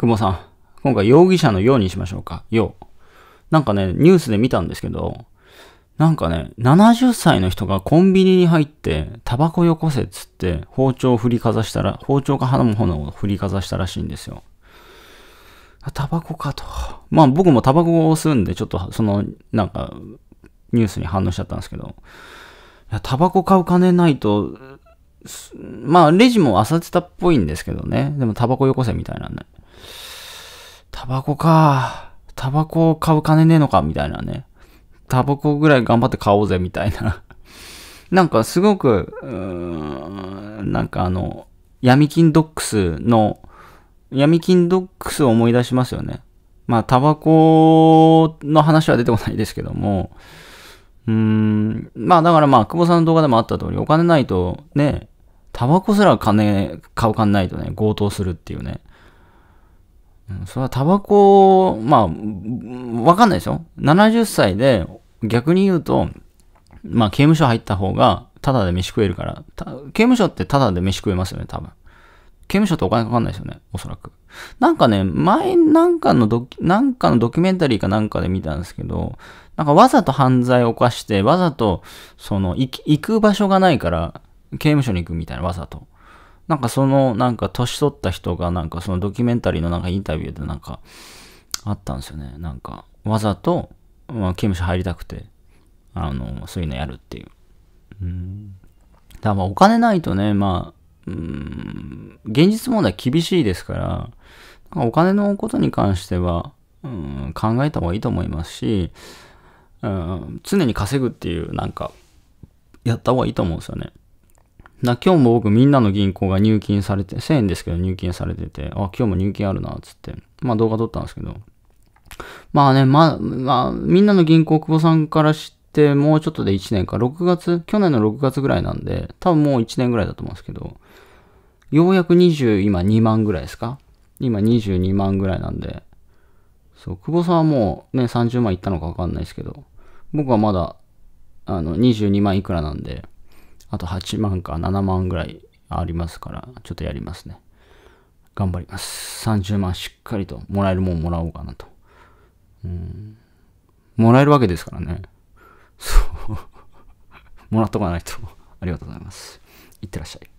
久保さん。今回容疑者のようにしましょうか。よう。なんかね、ニュースで見たんですけど、なんかね、70歳の人がコンビニに入って、タバコよこせっつって、包丁を振りかざしたら、包丁かの炎を振りかざしたらしいんですよ。タバコかと。まあ僕もタバコを吸うんで、ちょっとその、なんか、ニュースに反応しちゃったんですけど、いやタバコ買う金ないと、まあレジも浅ってたっぽいんですけどね。でもタバコよこせみたいなんで、ね。タバコか。タバコを買う金ねえのかみたいなね。タバコぐらい頑張って買おうぜ、みたいな。なんかすごく、うーん、なんかあの、闇金ドックスの、闇金ドックスを思い出しますよね。まあ、タバコの話は出てこないですけども、うーん、まあだからまあ、久保さんの動画でもあった通り、お金ないとね、タバコすら金、買う金ないとね、強盗するっていうね。それはタバコ、まあ、わかんないでしょ70歳で、逆に言うと、まあ、刑務所入った方が、ただで飯食えるから、刑務所ってただで飯食えますよね、多分。刑務所ってお金かかんないですよね、おそらく。なんかね、前、なんかのドキ、なんかのドキュメンタリーかなんかで見たんですけど、なんかわざと犯罪を犯して、わざと、その、行く場所がないから、刑務所に行くみたいな、わざと。なんかその、なんか年取った人が、なんかそのドキュメンタリーのなんかインタビューでなんか、あったんですよね。なんか、わざと、まあ、刑務所入りたくて、あの、そういうのやるっていう。うん。だからお金ないとね、まあ、うん、現実問題厳しいですから、かお金のことに関しては、うん、考えた方がいいと思いますし、うん、常に稼ぐっていう、なんか、やった方がいいと思うんですよね。な今日も僕みんなの銀行が入金されて、1000円ですけど入金されてて、あ、今日も入金あるな、つって。まあ動画撮ったんですけど。まあね、まあ、まあ、みんなの銀行久保さんから知って、もうちょっとで1年か、6月、去年の6月ぐらいなんで、多分もう1年ぐらいだと思うんですけど、ようやく20、今2万ぐらいですか今22万ぐらいなんで、そう、久保さんはもうね、30万いったのかわかんないですけど、僕はまだ、あの、22万いくらなんで、あと8万か7万ぐらいありますから、ちょっとやりますね。頑張ります。30万しっかりともらえるもんもらおうかなと。うん。もらえるわけですからね。そう。もらっとかないと。ありがとうございます。いってらっしゃい。